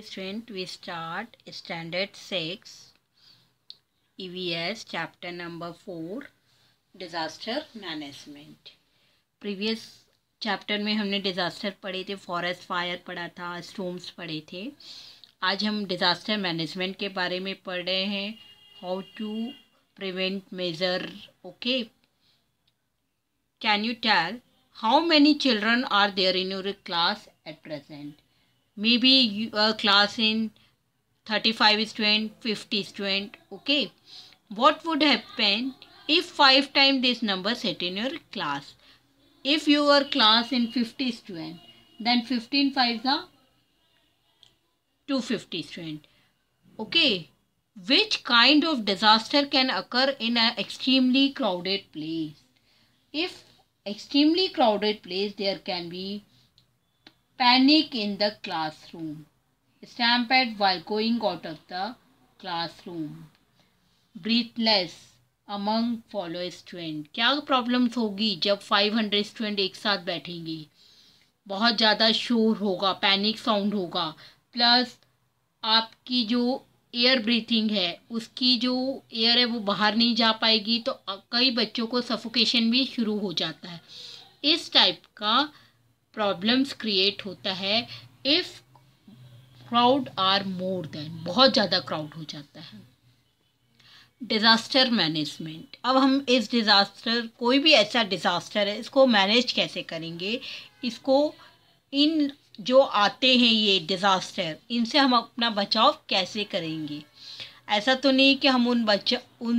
Student we start standard six EVS chapter number four disaster management previous chapter में हमने disaster पढ़े थे forest fire पढ़ा था स्टोम्स पढ़े थे आज हम डिजास्टर मैनेजमेंट के बारे में पढ़ रहे हैं how to prevent major okay can you tell how many children are there in your class at present maybe a class in 35 student 50 student okay what would happen if five times this number set in your class if your class in 50 student then 15 fives are 250 student okay which kind of disaster can occur in an extremely crowded place if extremely crowded place there can be panic in the classroom. Stampede while going out of the classroom. Breathless among follow student क्या problems होगी जब 500 student एक साथ बैठेंगे बहुत ज़्यादा शोर होगा पैनिक साउंड होगा प्लस आपकी जो एयर ब्रीथिंग है उसकी जो एयर है वो बाहर नहीं जा पाएगी तो कई बच्चों को सफोकेशन भी शुरू हो जाता है इस टाइप का प्रॉब्लम्स क्रिएट होता है if crowd are more then बहुत ज़्यादा क्राउड हो जाता है डिज़ास्टर मैनेजमेंट अब हम इस डिज़ास्टर कोई भी ऐसा डिज़ास्टर है इसको मैनेज कैसे करेंगे इसको इन जो आते हैं ये डिज़ास्टर इनसे हम अपना बचाव कैसे करेंगे ऐसा तो नहीं कि हम उन बचा उन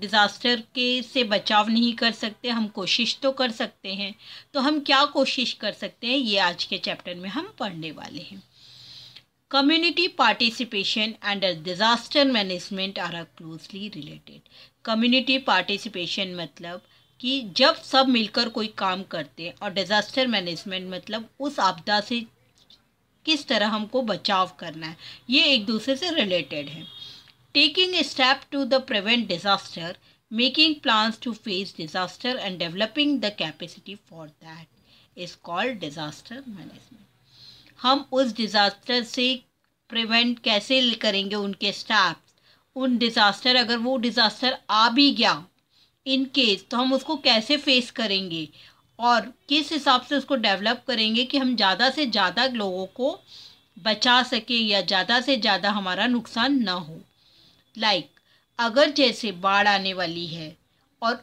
डिज़ास्टर के से बचाव नहीं कर सकते हम कोशिश तो कर सकते हैं तो हम क्या कोशिश कर सकते हैं ये आज के चैप्टर में हम पढ़ने वाले हैं community participation and disaster management are are closely related community participation मतलब कि जब सब मिलकर कोई काम करते हैं और डिज़ास्टर मैनेजमेंट मतलब उस आपदा से किस तरह हमको बचाव करना है ये एक दूसरे से रिलेटेड है taking a step to the prevent disaster, making plans to face disaster and developing the capacity for that is called disaster management. hum us disaster se prevent kaise karenge unke steps un disaster agar wo disaster aa bhi gaya in case to hum usko kaise face karenge और किस हिसाब से उसको develop करेंगे कि हम ज़्यादा से ज़्यादा लोगों को बचा सके या ज़्यादा से ज़्यादा हमारा नुकसान ना हो लाइक अगर जैसे बाढ़ आने वाली है और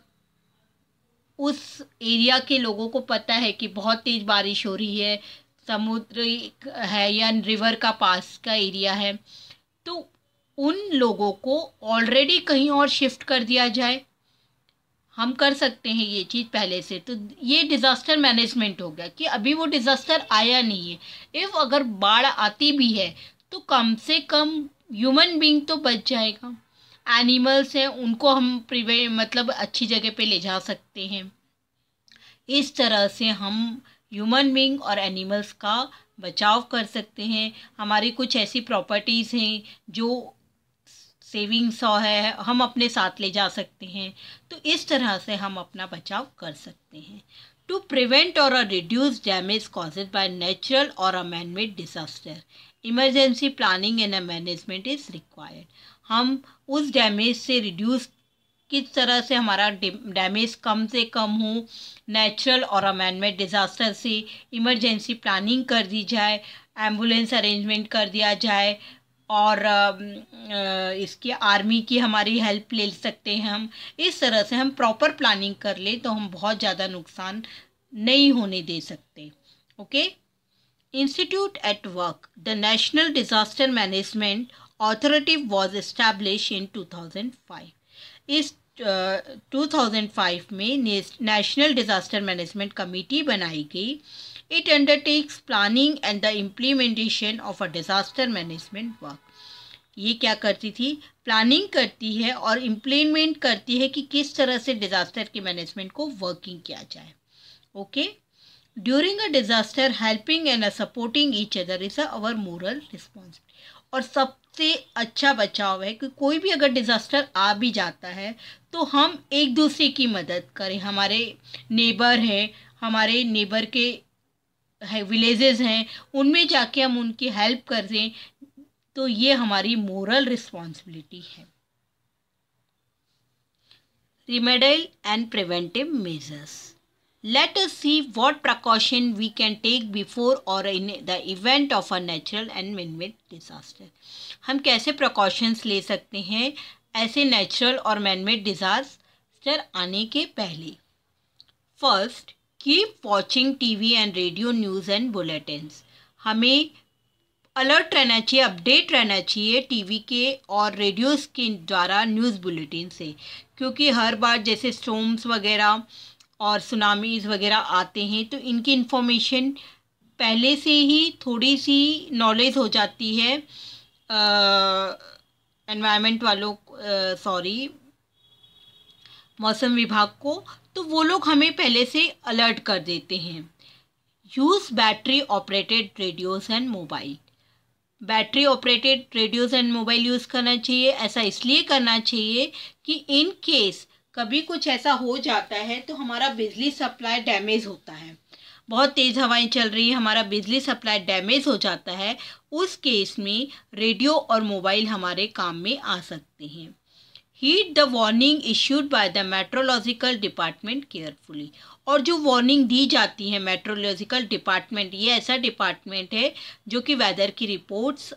उस एरिया के लोगों को पता है कि बहुत तेज़ बारिश हो रही है समुद्र है या रिवर का पास का एरिया है तो उन लोगों को ऑलरेडी कहीं और शिफ्ट कर दिया जाए हम कर सकते हैं ये चीज़ पहले से तो ये डिज़ास्टर मैनेजमेंट हो गया कि अभी वो डिज़ास्टर आया नहीं है इफ़ अगर बाढ़ आती भी है तो कम से कम ह्यूमन बींग तो बच जाएगा एनिमल्स हैं उनको हम प्रिवे मतलब अच्छी जगह पे ले जा सकते हैं इस तरह से हम ह्यूमन बींग और एनिमल्स का बचाव कर सकते हैं हमारी कुछ ऐसी प्रॉपर्टीज़ हैं जो सेविंग सौ है हम अपने साथ ले जा सकते हैं तो इस तरह से हम अपना बचाव कर सकते हैं to prevent or reduce damage caused by natural or a man-made disaster. Emergency planning and management is required हम उस डैमेज से रिड्यूस किस तरह से हमारा डैमेज कम से कम हो नेचुरल और मैनमेड डिज़ास्टर से इमरजेंसी प्लानिंग कर दी जाए एम्बुलेंस अरेंजमेंट कर दिया जाए और इसकी आर्मी की हमारी हेल्प ले सकते हैं हम इस तरह से हम प्रॉपर प्लानिंग कर ले तो हम बहुत ज़्यादा नुकसान नहीं होने दे सकते okay institute at work the national disaster management authority in two thousand 2005 इस 2005 में नेशनल डिज़ास्टर मैनेजमेंट कमेटी बनाई गई it undertakes planning and the implementation of a disaster management work ये क्या करती थी प्लानिंग करती है और इम्प्लीमेंट करती है कि किस तरह से डिज़ास्टर के मैनेजमेंट को वर्किंग किया जाए okay during a disaster helping and a supporting each other is our moral responsibility और सब सबसे अच्छा बचाव है कि कोई भी अगर डिज़ास्टर आ भी जाता है तो हम एक दूसरे की मदद करें हमारे नेबर हैं हमारे नेबर के है विलेजेस हैं उनमें जाके हम उनकी हेल्प कर दें तो ये हमारी मोरल रिस्पॉन्सिबिलिटी है remedial and preventive measures Let us see what precaution we can take before or in the event of a natural and man-made disaster. हम कैसे precautions ले सकते हैं ऐसे natural और man-made disaster आने के पहले First, keep watching TV and radio news and bulletins. हमें अलर्ट रहना चाहिए अपडेट रहना चाहिए टीवी के और रेडियोज़ के द्वारा न्यूज़ बुलेटिन से क्योंकि हर बार जैसे स्टोम्स वगैरह और सुनामीज़ वगैरह आते हैं तो इनकी इन्फॉर्मेशन पहले से ही थोड़ी सी नॉलेज हो जाती है एनवायरनमेंट वालों सॉरी मौसम विभाग को तो वो लोग हमें पहले से अलर्ट कर देते हैं use battery operated radios and mobile battery operated radios and mobile use करना चाहिए ऐसा इसलिए करना चाहिए कि इन केस कभी कुछ ऐसा हो जाता है तो हमारा बिजली सप्लाई डैमेज होता है बहुत तेज़ हवाएं चल रही है हमारा बिजली सप्लाई डैमेज हो जाता है उस केस में रेडियो और मोबाइल हमारे काम में आ सकते हैं heed the warning issued by the meteorological department carefully और जो वार्निंग दी जाती है मेट्रोलॉजिकल डिपार्टमेंट ये ऐसा डिपार्टमेंट है जो कि वेदर की रिपोर्ट्स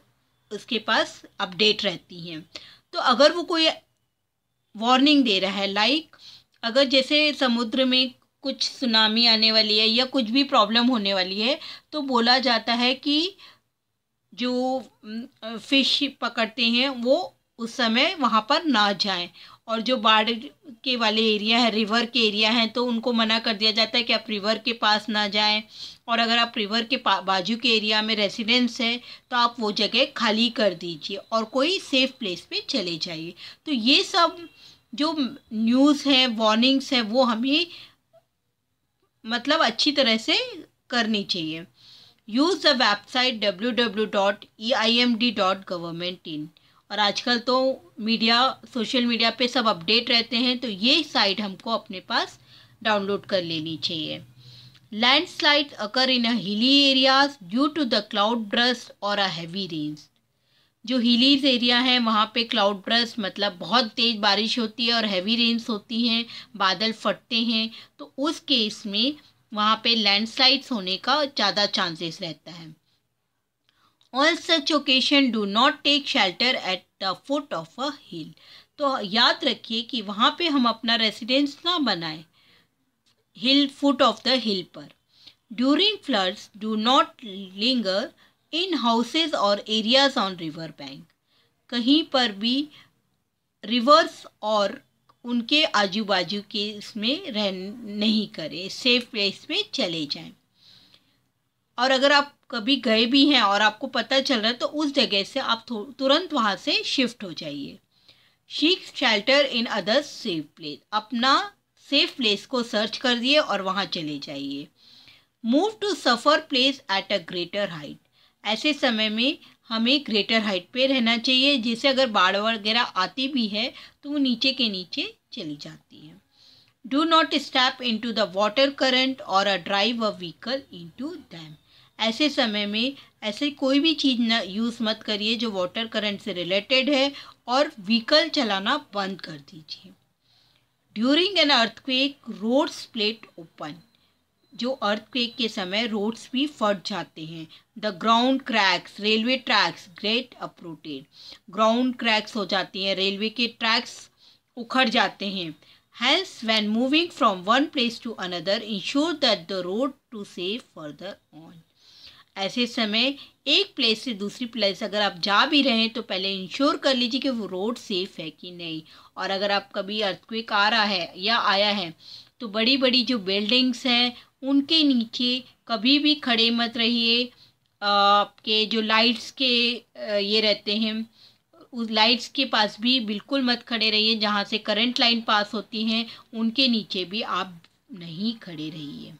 उसके पास अपडेट रहती हैं तो अगर वो कोई वार्निंग दे रहा है लाइक अगर जैसे समुद्र में कुछ सुनामी आने वाली है या कुछ भी प्रॉब्लम होने वाली है तो बोला जाता है कि जो फिश पकड़ते हैं वो उस समय वहाँ पर ना जाएं और जो बाढ़ के वाले एरिया है रिवर के एरिया हैं तो उनको मना कर दिया जाता है कि आप रिवर के पास ना जाएं और अगर आप रिवर के बाजू के एरिया में रेसिडेंस है तो आप वो जगह खाली कर दीजिए और कोई सेफ़ प्लेस पे चले जाइए तो ये सब जो न्यूज़ है वार्निंग्स है वो हमें मतलब अच्छी तरह से करनी चाहिए use the website W W dot E I M D dot government in और आजकल तो मीडिया सोशल मीडिया पे सब अपडेट रहते हैं तो ये साइट हमको अपने पास डाउनलोड कर लेनी चाहिए landslide occur in hilly areas due to the cloud burst और अ हैवी रेंज जो हिलीज एरिया है वहाँ पे क्लाउड ब्रस्ट मतलब बहुत तेज़ बारिश होती है और हैवी रेन्स होती हैं बादल फटते हैं तो उस केस में वहाँ पे लैंडस्लाइड्स होने का ज़्यादा चांसेस रहता है on such occasion do not take shelter at the foot of a hill तो याद रखिए कि वहाँ पे हम अपना रेसिडेंस ना बनाए hill foot of the hill पर during floods do not linger in houses और एरियाज ऑन रिवर बैंक कहीं पर भी रिवर्स और उनके आजू बाजू के इसमें रह नहीं करें सेफ प्लेस में चले जाएं और अगर आप कभी गए भी हैं और आपको पता चल रहा है तो उस जगह से आप तुरंत वहाँ से शिफ्ट हो जाइए seek shelter in other safe place अपना सेफ प्लेस को सर्च कर दिए और वहाँ चले जाइए move to safer place at a greater height ऐसे समय में हमें ग्रेटर हाइट पे रहना चाहिए जिसे अगर बाढ़ वगैरह आती भी है तो वो नीचे के नीचे चली जाती है do not step into the water current और a drive a vehicle into them ऐसे समय में ऐसे कोई भी चीज़ ना यूज़ मत करिए जो वाटर करंट से रिलेटेड है और व्हीकल चलाना बंद कर दीजिए during an earthquake roads split open जो अर्थक्वेक के समय रोड्स भी फट जाते हैं the ground cracks railway tracks get uprooted ground cracks हो जाती हैं रेलवे के ट्रैक्स उखड़ जाते हैं Hence, when moving from one place to another ensure that the road to safe further on ऐसे समय एक प्लेस से दूसरी प्लेस अगर आप जा भी रहे हैं तो पहले इंश्योर कर लीजिए कि वो रोड सेफ़ है कि नहीं और अगर आप कभी अर्थक्वेक आ रहा है या आया है तो बड़ी बड़ी जो बिल्डिंग्स हैं उनके नीचे कभी भी खड़े मत रहिए आपके जो लाइट्स के ये रहते हैं उस लाइट्स के पास भी बिल्कुल मत खड़े रहिए जहाँ से करंट लाइन पास होती हैं उनके नीचे भी आप नहीं खड़े रहिए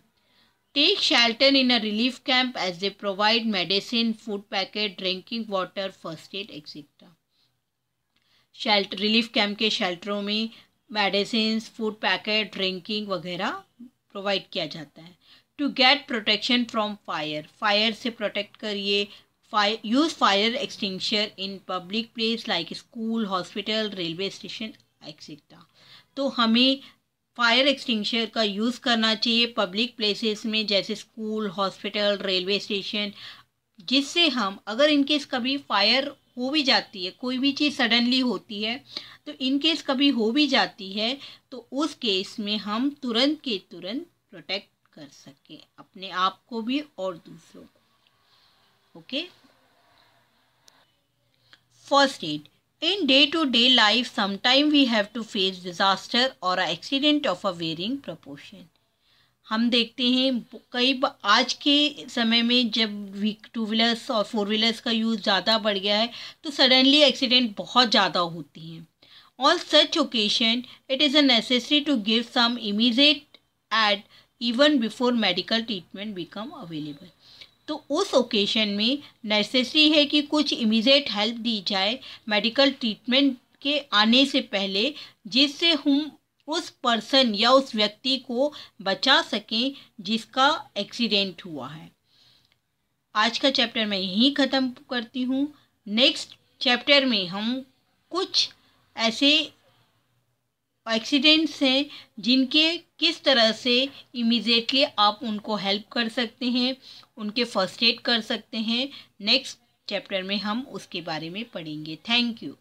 take shelter in a relief camp as they provide medicine food packet drinking water first aid etcetera shelter relief camp के शेल्टरों में मेडिसिन फूड पैकेट ड्रिंकिंग वगैरह प्रोवाइड किया जाता है to get protection from fire fire से protect करिए fire use fire extinguisher in public place like school hospital railway station etcetera तो हमें फायर एक्सटिंगशर का यूज़ करना चाहिए पब्लिक प्लेसेस में जैसे स्कूल हॉस्पिटल रेलवे स्टेशन जिससे हम अगर इनकेस कभी फायर हो भी जाती है कोई भी चीज़ सडनली होती है तो इनकेस कभी हो भी जाती है तो उस केस में हम तुरंत के तुरंत प्रोटेक्ट कर सकें अपने आप को भी और दूसरों को okay first aid In day to day life, sometime we have to face disaster or accident of a varying proportion. हम देखते हैं कई आज के समय में जब वीक टू व्हीलर्स और फोर व्हीलर्स का यूज़ ज़्यादा बढ़ गया है तो सडनली एक्सीडेंट बहुत ज़्यादा होती हैं on such occasion it is a necessary to give some immediate aid even before medical treatment become available तो उस ओकेशन में नेसेसरी है कि कुछ इमीजिएट हेल्प दी जाए मेडिकल ट्रीटमेंट के आने से पहले जिससे हम उस पर्सन या उस व्यक्ति को बचा सकें जिसका एक्सीडेंट हुआ है आज का चैप्टर मैं यहीं ख़त्म करती हूँ नेक्स्ट चैप्टर में हम कुछ ऐसे एक्सीडेंट्स हैं जिनके किस तरह से इमीजिएटली आप उनको हेल्प कर सकते हैं उनके फर्स्ट एड कर सकते हैं नेक्स्ट चैप्टर में हम उसके बारे में पढ़ेंगे थैंक यू